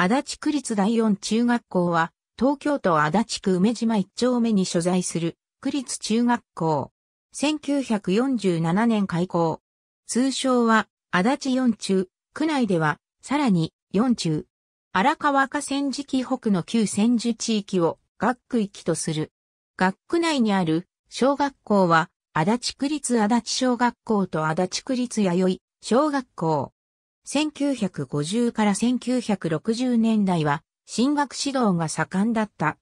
足立区立第四中学校は、東京都足立区梅島一丁目に所在する、区立中学校。1947年開校。通称は、足立四中。区内では、さらに、四中。荒川河川敷北の旧千住地域を、学区域とする。学区内にある、小学校は、足立区立足立小学校と足立区立弥生小学校。1950から1960年代は進学指導が盛んだった。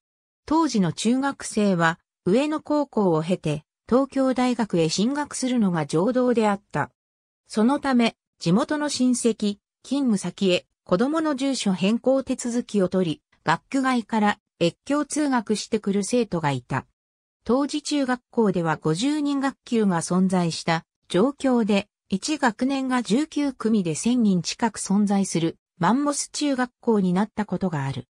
当時の中学生は上野高校を経て東京大学へ進学するのが常道であった。そのため地元の親戚、勤務先へ子供の住所変更手続きを取り、学区外から越境通学してくる生徒がいた。当時中学校では50人学級が存在した状況で1学年が19組で1000人近く存在するマンモス中学校になったことがある。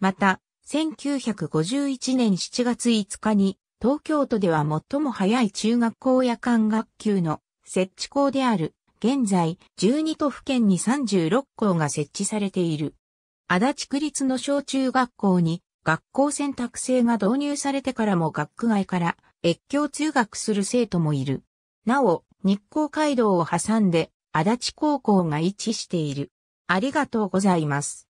また、1951年7月5日に東京都では最も早い中学校夜間学級の設置校である、現在12都府県に36校が設置されている。足立区立の小中学校に学校選択制が導入されてからも学区外から越境通学する生徒もいる。なお、日光街道を挟んで足立高校が位置している。ありがとうございます。